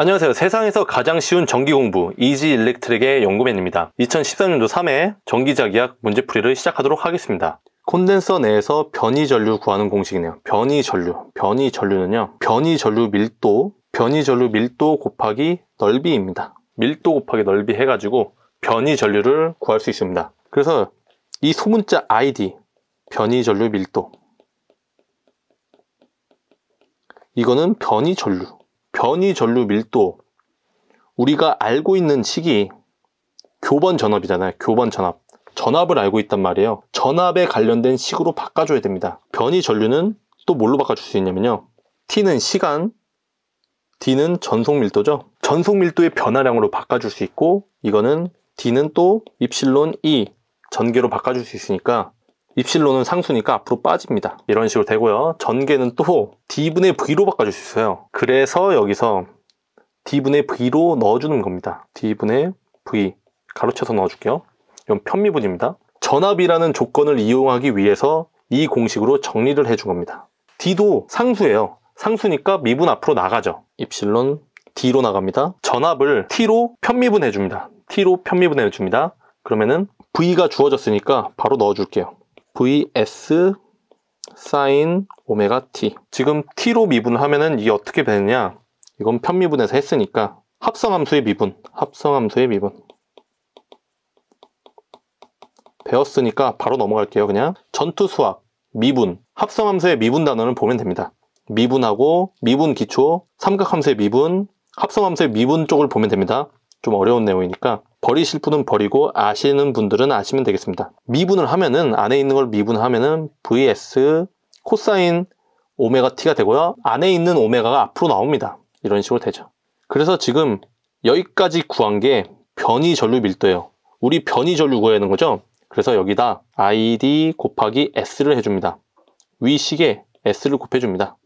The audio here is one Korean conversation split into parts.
안녕하세요. 세상에서 가장 쉬운 전기 공부 이지 일렉트릭의 연구맨입니다. 2013년도 3회 전기자기학 문제풀이를 시작하도록 하겠습니다. 콘덴서 내에서 변이 전류 구하는 공식이네요. 변이 전류. 변이 전류는요. 변이 전류 밀도, 변이 전류 밀도 곱하기 넓이입니다. 밀도 곱하기 넓이 해가지고 변이 전류를 구할 수 있습니다. 그래서 이 소문자 ID, 변이 전류 밀도. 이거는 변이 전류. 변이 전류 밀도 우리가 알고 있는 식이 교번 전압이잖아요. 교번 전압. 전압을 알고 있단 말이에요. 전압에 관련된 식으로 바꿔줘야 됩니다. 변이 전류는 또 뭘로 바꿔줄 수 있냐면요. T는 시간, D는 전속 밀도죠. 전속 밀도의 변화량으로 바꿔줄 수 있고, 이거는 D는 또 입실론 E 전개로 바꿔줄 수 있으니까 입실로는 상수니까 앞으로 빠집니다. 이런 식으로 되고요. 전개는 또 d분의 v로 바꿔줄 수 있어요. 그래서 여기서 d분의 v로 넣어주는 겁니다. d분의 v 가로쳐서 넣어줄게요. 이건 편미분입니다. 전압이라는 조건을 이용하기 위해서 이 공식으로 정리를 해준 겁니다. d도 상수예요. 상수니까 미분 앞으로 나가죠. 입실론 d로 나갑니다. 전압을 t로 편미분해줍니다. t로 편미분해줍니다. 그러면은 v가 주어졌으니까 바로 넣어줄게요. vs 사인 오메가 t 지금 t로 미분하면은 이게 어떻게 되느냐 이건 편미분에서 했으니까 합성함수의 미분 합성함수의 미분 배웠으니까 바로 넘어갈게요 그냥 전투수학 미분 합성함수의 미분 단어는 보면 됩니다 미분하고 미분 기초 삼각함수의 미분 합성함수의 미분 쪽을 보면 됩니다 좀 어려운 내용이니까 버리실 분은 버리고 아시는 분들은 아시면 되겠습니다. 미분을 하면은 안에 있는 걸 미분하면은 vs 코사인 오메가 t가 되고요. 안에 있는 오메가가 앞으로 나옵니다. 이런 식으로 되죠. 그래서 지금 여기까지 구한 게 변이 전류 밀도예요. 우리 변이 전류 구해야 하는 거죠. 그래서 여기다 id 곱하기 s를 해줍니다. 위식에 s를 곱해줍니다.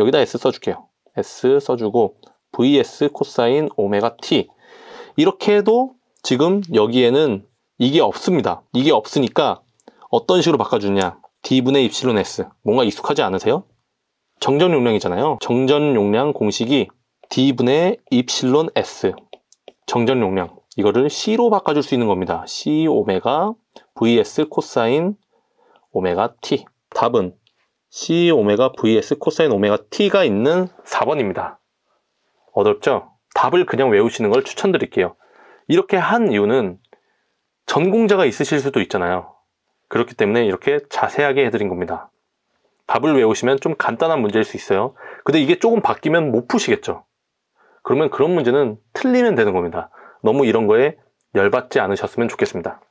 여기다 s 써줄게요. s 써주고 vs 코사인 오메가 t 이렇게 해도 지금 여기에는 이게 없습니다. 이게 없으니까 어떤 식으로 바꿔주냐. d분의 입실론 s. 뭔가 익숙하지 않으세요? 정전 용량이잖아요. 정전 용량 공식이 d분의 입실론 s. 정전 용량. 이거를 c로 바꿔줄 수 있는 겁니다. c 오메가 vs 코사인 오메가 t. 답은 c 오메가 vs 코사인 오메가 t가 있는 4번입니다. 어렵죠? 답을 그냥 외우시는 걸 추천드릴게요. 이렇게 한 이유는 전공자가 있으실 수도 있잖아요. 그렇기 때문에 이렇게 자세하게 해드린 겁니다. 답을 외우시면 좀 간단한 문제일 수 있어요. 근데 이게 조금 바뀌면 못 푸시겠죠. 그러면 그런 문제는 틀리면 되는 겁니다. 너무 이런 거에 열받지 않으셨으면 좋겠습니다.